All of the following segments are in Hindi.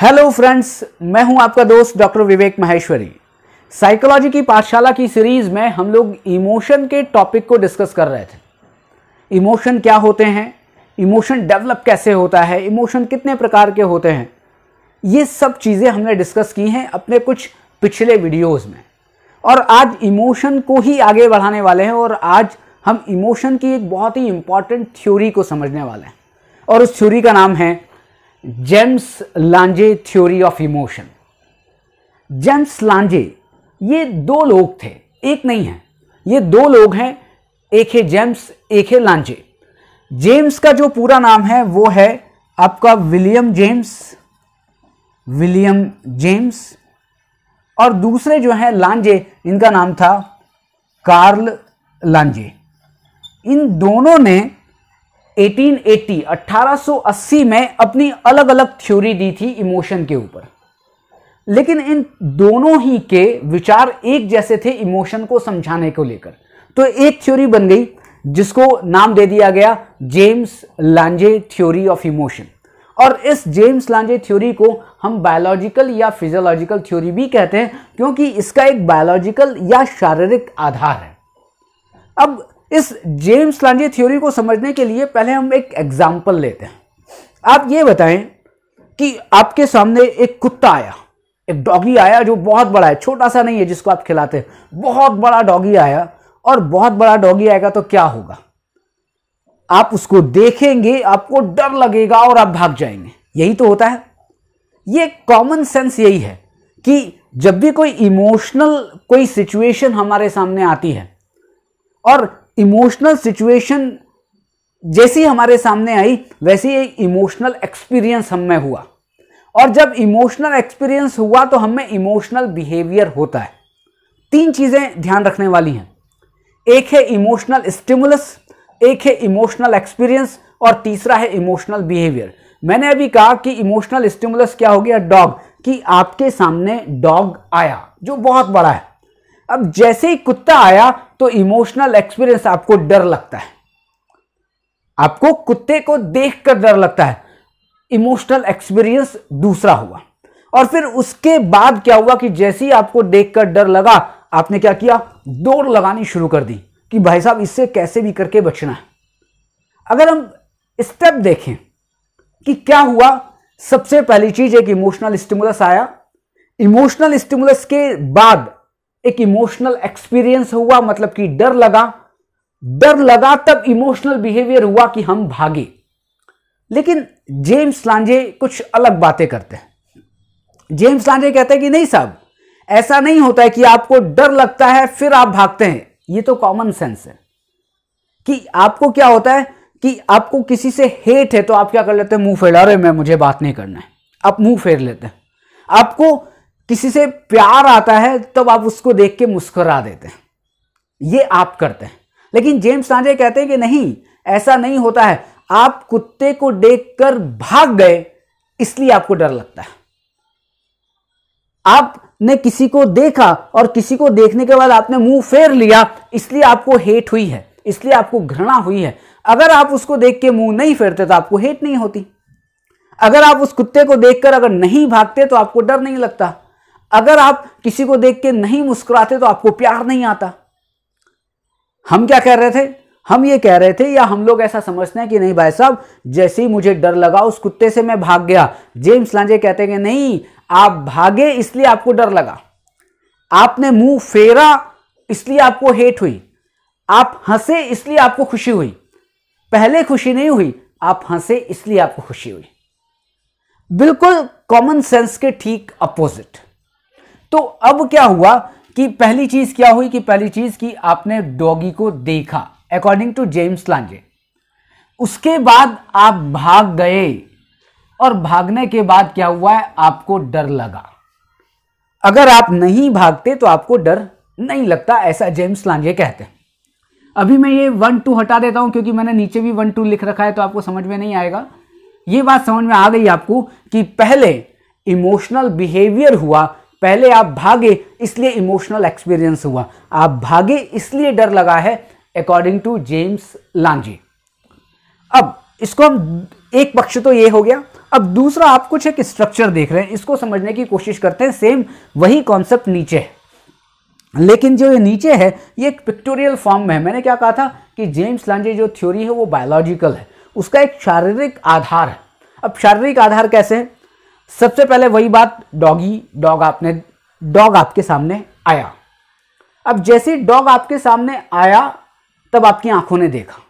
हेलो फ्रेंड्स मैं हूं आपका दोस्त डॉक्टर विवेक माहेश्वरी साइकोलॉजी की पाठशाला की सीरीज में हम लोग इमोशन के टॉपिक को डिस्कस कर रहे थे इमोशन क्या होते हैं इमोशन डेवलप कैसे होता है इमोशन कितने प्रकार के होते हैं ये सब चीज़ें हमने डिस्कस की हैं अपने कुछ पिछले वीडियोस में और आज इमोशन को ही आगे बढ़ाने वाले हैं और आज हम इमोशन की एक बहुत ही इम्पॉर्टेंट थ्योरी को समझने वाले हैं और उस थ्योरी का नाम है James Lange theory of emotion James Lange ये दो लोग थे एक नहीं है ये दो लोग हैं एक है जेम्स एक है लांजे जेम्स का जो पूरा नाम है वो है आपका विलियम जेम्स विलियम जेम्स और दूसरे जो हैं लांजे इनका नाम था कार्ल लांजे इन दोनों ने 1880 1880 में अपनी अलग अलग थ्योरी दी थी इमोशन के ऊपर लेकिन इन दोनों ही के विचार एक जैसे थे इमोशन को समझाने को लेकर तो एक थ्योरी बन गई जिसको नाम दे दिया गया James Lange theory of emotion और इस जेम्स लांजे थ्योरी को हम बायोलॉजिकल या फिजियोलॉजिकल थ्योरी भी कहते हैं क्योंकि इसका एक बायोलॉजिकल या शारीरिक आधार है अब इस जेम्स लांजे थ्योरी को समझने के लिए पहले हम एक एग्जाम्पल लेते हैं आप ये बताएं कि आपके सामने एक कुत्ता आया एक डॉगी आया जो बहुत बड़ा है छोटा सा नहीं है जिसको आप खिलाते हैं बहुत बड़ा डॉगी आया और बहुत बड़ा डॉगी आएगा तो क्या होगा आप उसको देखेंगे आपको डर लगेगा और आप भाग जाएंगे यही तो होता है ये कॉमन सेंस यही है कि जब भी कोई इमोशनल कोई सिचुएशन हमारे सामने आती है और इमोशनल सिचुएशन जैसी हमारे सामने आई वैसी एक इमोशनल एक्सपीरियंस हम में हुआ और जब इमोशनल एक्सपीरियंस हुआ तो हमें इमोशनल बिहेवियर होता है तीन चीज़ें ध्यान रखने वाली हैं एक है इमोशनल स्टिमुलस एक है इमोशनल एक्सपीरियंस और तीसरा है इमोशनल बिहेवियर मैंने अभी कहा कि इमोशनल स्टिमुलस क्या हो गया डॉग कि आपके सामने डॉग आया जो बहुत बड़ा है अब जैसे ही कुत्ता आया तो इमोशनल एक्सपीरियंस आपको डर लगता है आपको कुत्ते को देखकर डर लगता है इमोशनल एक्सपीरियंस दूसरा हुआ और फिर उसके बाद क्या हुआ कि जैसे ही आपको देखकर डर लगा आपने क्या किया दौड़ लगानी शुरू कर दी कि भाई साहब इससे कैसे भी करके बचना है अगर हम स्टेप देखें कि क्या हुआ सबसे पहली चीज एक इमोशनल स्टिमुलस आया इमोशनल स्टिमुलस के बाद एक इमोशनल एक्सपीरियंस हुआ मतलब कि डर लगा डर लगा तब इमोशनल बिहेवियर हुआ कि हम भागे लेकिन जेम्स लांजे कुछ अलग बातें करते हैं जेम्स लांजे कहते हैं कि नहीं साहब ऐसा नहीं होता है कि आपको डर लगता है फिर आप भागते हैं ये तो कॉमन सेंस है कि आपको क्या होता है कि आपको किसी से हेट है तो आप क्या कर लेते हैं मुंह फेर अरे मैं मुझे बात नहीं करना है आप मुंह फेर लेते हैं आपको किसी से प्यार आता है तब तो आप उसको देख के मुस्कुरा देते हैं ये आप करते हैं लेकिन जेम्स सांझे कहते हैं कि नहीं ऐसा नहीं होता है आप कुत्ते को देखकर भाग गए इसलिए आपको डर लगता है आपने किसी को देखा और किसी को देखने के बाद आपने मुंह फेर लिया इसलिए आपको हेट हुई है इसलिए आपको घृणा हुई है अगर आप उसको देख के मुंह नहीं फेरते तो आपको हेट नहीं होती अगर आप उस कुत्ते को देखकर अगर नहीं भागते तो आपको डर नहीं लगता अगर आप किसी को देख के नहीं मुस्कुराते तो आपको प्यार नहीं आता हम क्या कह रहे थे हम ये कह रहे थे या हम लोग ऐसा समझते हैं कि नहीं भाई साहब जैसे ही मुझे डर लगा उस कुत्ते से मैं भाग गया जेम्स लांजे कहते हैं कि नहीं आप भागे इसलिए आपको डर लगा आपने मुंह फेरा इसलिए आपको हेट हुई आप हंसे इसलिए आपको खुशी हुई पहले खुशी नहीं हुई आप हंसे इसलिए आपको खुशी हुई बिल्कुल कॉमन सेंस के ठीक अपोजिट तो अब क्या हुआ कि पहली चीज क्या हुई कि पहली चीज कि आपने डॉगी को देखा अकॉर्डिंग टू जेम्स लांजे उसके बाद आप भाग गए और भागने के बाद क्या हुआ है आपको डर लगा अगर आप नहीं भागते तो आपको डर नहीं लगता ऐसा जेम्स लांजे कहते हैं अभी मैं ये वन टू हटा देता हूं क्योंकि मैंने नीचे भी वन टू लिख रखा है तो आपको समझ में नहीं आएगा ये बात समझ में आ गई आपको कि पहले इमोशनल बिहेवियर हुआ पहले आप भागे इसलिए इमोशनल एक्सपीरियंस हुआ आप भागे इसलिए डर लगा है अकॉर्डिंग टू जेम्स लांजी अब इसको हम एक पक्ष तो ये हो गया अब दूसरा आप कुछ एक स्ट्रक्चर देख रहे हैं इसको समझने की कोशिश करते हैं सेम वही कॉन्सेप्ट नीचे है लेकिन जो ये नीचे है ये एक पिक्टोरियल फॉर्म में है मैंने क्या कहा था कि जेम्स लांजे जो थ्योरी है वो बायोलॉजिकल है उसका एक शारीरिक आधार है अब शारीरिक आधार कैसे है सबसे पहले वही बात डॉगी डॉग आपने डॉग आपके सामने आया अब जैसे डॉग आपके सामने आया तब आपकी आंखों ने देखा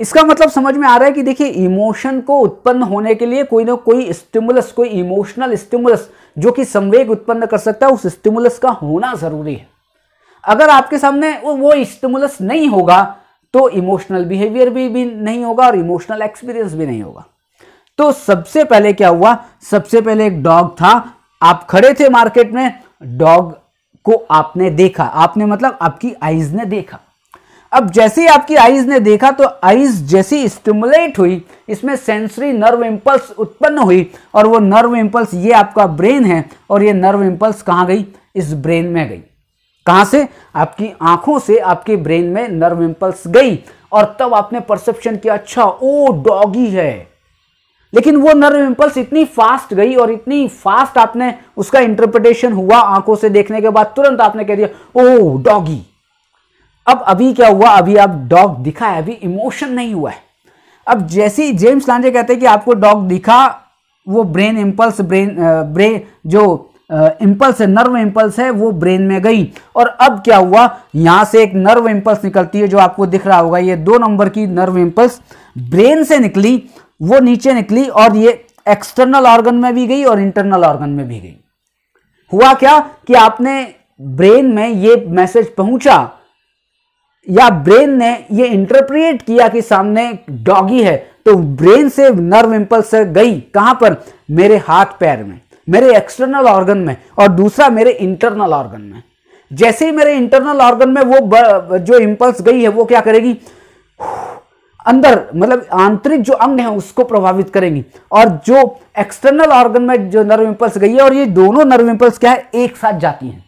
इसका मतलब समझ में आ रहा है कि देखिए इमोशन को उत्पन्न होने के लिए कोई ना कोई स्टिमुलस कोई इमोशनल स्टिमुलस जो कि संवेग उत्पन्न कर सकता है उस स्टिमुलस का होना ज़रूरी है अगर आपके सामने वो स्टिमुलस नहीं होगा तो इमोशनल बिहेवियर भी, भी नहीं होगा और इमोशनल एक्सपीरियंस भी नहीं होगा तो सबसे पहले क्या हुआ सबसे पहले एक डॉग था आप खड़े थे मार्केट में डॉग को आपने देखा आपने मतलब आपकी आईज ने देखा अब जैसे ही आपकी आईज ने देखा तो आईज जैसी स्टिमुलेट हुई इसमें सेंसरी नर्व इम्पल्स उत्पन्न हुई और वो नर्व इम्पल्स ये आपका ब्रेन है और ये नर्व इम्पल्स कहाँ गई इस ब्रेन में गई कहाँ से आपकी आंखों से आपके ब्रेन में नर्व इम्पल्स गई और तब आपने परसेप्शन किया अच्छा ओ डॉगी है लेकिन वो नर्व इम्पल्स इतनी फास्ट गई और इतनी फास्ट आपने उसका इंटरप्रिटेशन हुआ आंखों से देखने के बाद तुरंत आपने कह दिया ओ डॉगी अब अभी क्या हुआ अभी आप डॉग दिखा है अभी इमोशन नहीं हुआ है अब जैसे जेम्स लांजे कहते हैं कि आपको डॉग दिखा वो ब्रेन इम्पल्स ब्रेन ब्रेन जो इम्पल्स है नर्व इम्पल्स है वो ब्रेन में गई और अब क्या हुआ यहां से एक नर्व इम्पल्स निकलती है जो आपको दिख रहा होगा ये दो नंबर की नर्व इम्पल्स ब्रेन से निकली वो नीचे निकली और ये एक्सटर्नल ऑर्गन में भी गई और इंटरनल ऑर्गन में भी गई हुआ क्या कि आपने ब्रेन में ये मैसेज पहुंचा या ब्रेन ने ये इंटरप्रेट किया कि सामने डॉगी है तो ब्रेन से नर्व इम्पल्स गई कहां पर मेरे हाथ पैर में मेरे एक्सटर्नल ऑर्गन में और दूसरा मेरे इंटरनल ऑर्गन में जैसे ही मेरे इंटरनल ऑर्गन में वो जो इंपल्स गई है वो क्या करेगी अंदर मतलब आंतरिक जो अंग है उसको प्रभावित करेंगी और जो एक्सटर्नल ऑर्गन में जो नर्व इंपल्स गई है और ये दोनों नर्व इंपल्स क्या है एक साथ जाती हैं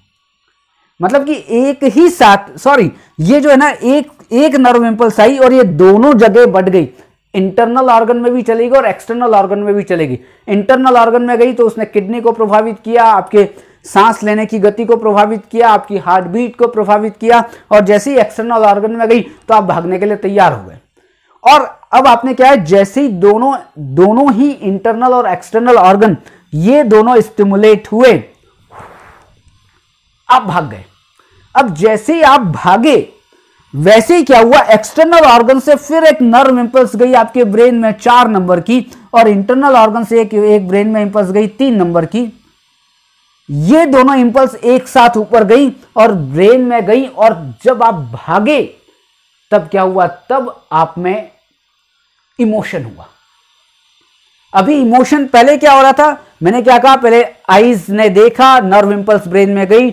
मतलब कि एक ही साथ सॉरी ये जो है ना एक एक नर्व इंपल्स आई और ये दोनों जगह बढ़ गई इंटरनल ऑर्गन में भी चलेगी और एक्सटर्नल ऑर्गन में भी चलेगी इंटरनल ऑर्गन में गई तो उसने किडनी को प्रभावित किया आपके सांस लेने की गति को प्रभावित किया आपकी हार्ट बीट को प्रभावित किया और जैसे ही एक्सटर्नल ऑर्गन में गई तो आप भागने के लिए तैयार हो गए और अब आपने क्या है जैसे ही दोनों दोनों ही इंटरनल और एक्सटर्नल ऑर्गन ये दोनों स्टिमुलेट हुए आप भाग गए अब जैसे ही आप भागे वैसे ही क्या हुआ एक्सटर्नल ऑर्गन से फिर एक नर्व इंपल्स गई आपके ब्रेन में चार नंबर की और इंटरनल ऑर्गन से एक एक ब्रेन में इंपल्स गई तीन नंबर की ये दोनों इंपल्स एक साथ ऊपर गई और ब्रेन में गई और जब आप भागे तब क्या हुआ तब आप में इमोशन हुआ अभी इमोशन पहले क्या हो रहा था मैंने क्या कहा पहले आईज ने देखा नर्व इंपल्स ब्रेन में गई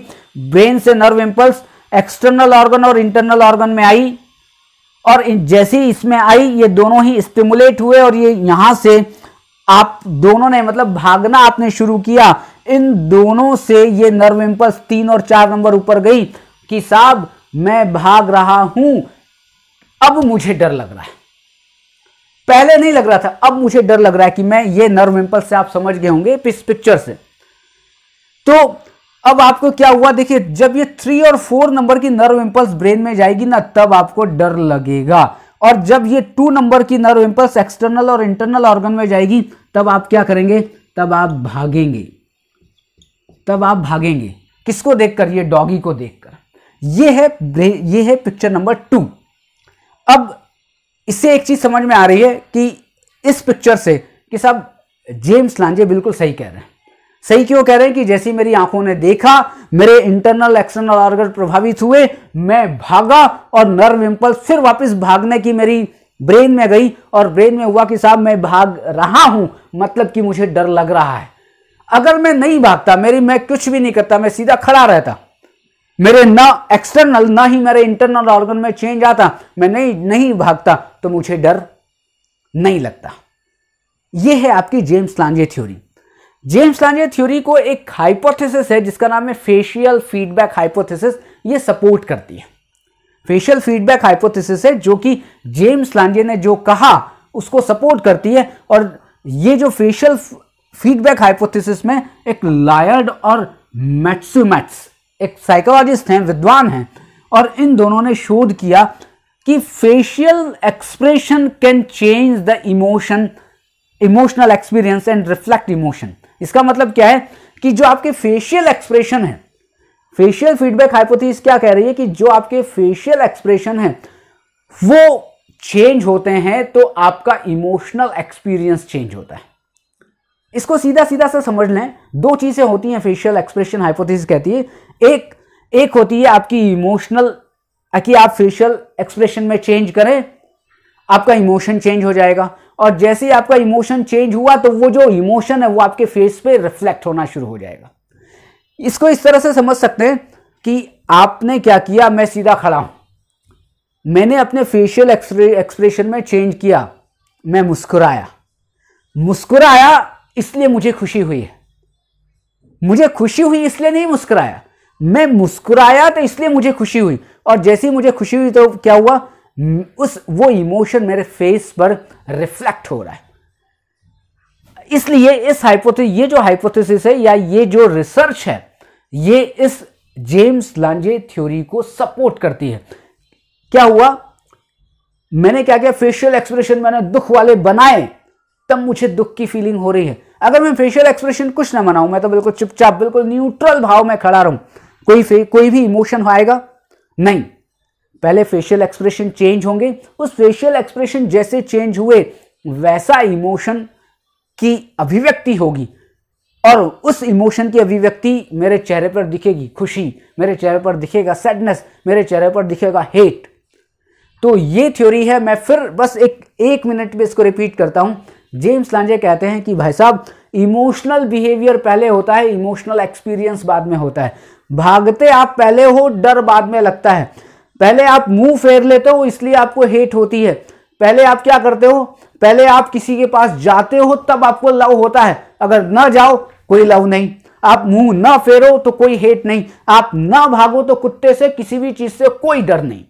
ब्रेन से नर्व इंपल्स एक्सटर्नल ऑर्गन और इंटरनल ऑर्गन में आई और जैसे ही इसमें आई ये दोनों ही स्टिमुलेट हुए और ये यहां से आप दोनों ने मतलब भागना आपने शुरू किया इन दोनों से ये नर्व इंपल्स तीन और चार नंबर ऊपर गई कि साहब मैं भाग रहा हूं अब मुझे डर लग रहा है पहले नहीं लग रहा था अब मुझे डर लग रहा है कि मैं ये नर्व इम्पल्स से आप समझ गए होंगे इस पिक्चर से तो अब आपको क्या हुआ देखिए जब ये थ्री और फोर नंबर की नर्व इम्पल्स ब्रेन में जाएगी ना तब आपको डर लगेगा और जब ये टू नंबर की नर्व इम्पल्स एक्सटर्नल और इंटरनल ऑर्गन में जाएगी तब आप क्या करेंगे तब आप भागेंगे तब आप भागेंगे किसको देखकर ये डॉगी को देखकर ये है ये है पिक्चर नंबर टू अब इससे एक चीज़ समझ में आ रही है कि इस पिक्चर से कि सब जेम्स लांजे बिल्कुल सही कह रहे हैं सही क्यों कह रहे हैं कि जैसी मेरी आंखों ने देखा मेरे इंटरनल एक्सटर्नल ऑर्गन प्रभावित हुए मैं भागा और नर्व इम्पल्स फिर वापस भागने की मेरी ब्रेन में गई और ब्रेन में हुआ कि साहब मैं भाग रहा हूं मतलब कि मुझे डर लग रहा है अगर मैं नहीं भागता मेरी मैं कुछ भी नहीं करता मैं सीधा खड़ा रहता मेरे ना एक्सटर्नल ना ही मेरे इंटरनल ऑर्गन में चेंज आता मैं नहीं नहीं भागता तो मुझे डर नहीं लगता यह है आपकी James Lange theory James Lange theory को एक हाइपोथेसिस है जिसका नाम है फेशियल फीडबैक हाइपोथेसिस ये सपोर्ट करती है फेशियल फीडबैक हाइपोथेसिस है जो कि जेम्स लांजे ने जो कहा उसको सपोर्ट करती है और ये जो फेशियल फीडबैक हाइपोथेसिस में एक लायर्ड और मैट्सूमैट्स एक साइकोलॉजिस्ट हैं विद्वान हैं और इन दोनों ने शोध किया कि facial expression can change the emotion emotional experience and reflect emotion इसका मतलब क्या है कि जो आपके फेशियल एक्सप्रेशन है फेशियल फीडबैक हाइपोथेसिस क्या कह रही है कि जो आपके फेशियल एक्सप्रेशन है वो चेंज होते हैं तो आपका इमोशनल एक्सपीरियंस चेंज होता है इसको सीधा सीधा सा समझ लें दो चीज़ें होती हैं फेशियल एक्सप्रेशन हाइपोथेसिस कहती है एक एक होती है आपकी इमोशनल कि आप फेशियल एक्सप्रेशन में चेंज करें आपका इमोशन चेंज हो जाएगा और जैसे ही आपका इमोशन चेंज हुआ तो वो जो इमोशन है वो आपके फेस पे रिफ्लेक्ट होना शुरू हो जाएगा इसको इस तरह से समझ सकते हैं कि आपने क्या किया मैं सीधा खड़ा हूं मैंने अपने फेशियल एक्सप्रेशन में चेंज किया मैं मुस्कुराया मुस्कुराया इसलिए मुझे खुशी हुई है मुझे खुशी हुई इसलिए नहीं मुस्कुराया मैं मुस्कुराया तो इसलिए मुझे खुशी हुई और जैसे ही मुझे खुशी हुई तो क्या हुआ उस वो इमोशन मेरे फेस पर रिफ्लेक्ट हो रहा है इसलिए इस हाइपोथेसिस ये जो हाइपोथेसिस है या ये जो रिसर्च है ये इस जेम्स लांजे थ्योरी को सपोर्ट करती है क्या हुआ मैंने क्या किया फेशियल एक्सप्रेशन मैंने दुख वाले बनाए तब मुझे दुख की फीलिंग हो रही है अगर मैं फेशियल एक्सप्रेशन कुछ ना बनाऊं मैं तो बिल्कुल चुपचाप बिल्कुल न्यूट्रल भाव में खड़ा रहूं कोई कोई भी इमोशन आएगा नहीं पहले फेशियल एक्सप्रेशन चेंज होंगे उस फेशियल एक्सप्रेशन जैसे चेंज हुए वैसा इमोशन की अभिव्यक्ति होगी और उस इमोशन की अभिव्यक्ति मेरे चेहरे पर दिखेगी खुशी मेरे चेहरे पर दिखेगा सैडनेस मेरे चेहरे पर दिखेगा हेट तो ये थ्योरी है मैं फिर बस एक एक मिनट में इसको रिपीट करता हूं जेम्स लांजे कहते हैं कि भाई साहब इमोशनल बिहेवियर पहले होता है इमोशनल एक्सपीरियंस बाद में होता है भागते आप पहले हो डर बाद में लगता है पहले आप मुंह फेर लेते हो इसलिए आपको हेट होती है पहले आप क्या करते हो पहले आप किसी के पास जाते हो तब आपको लव होता है अगर न जाओ कोई लव नहीं आप मुंह ना फेरो तो कोई हेट नहीं आप ना भागो तो कुत्ते से किसी भी चीज से कोई डर नहीं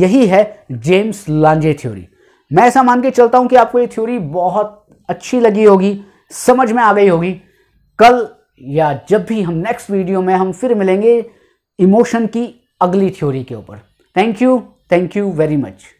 यही है जेम्स लांजे थ्योरी मैं ऐसा मान के चलता हूं कि आपको ये थ्योरी बहुत अच्छी लगी होगी समझ में आ गई होगी कल या जब भी हम नेक्स्ट वीडियो में हम फिर मिलेंगे इमोशन की अगली थ्योरी के ऊपर thank you thank you very much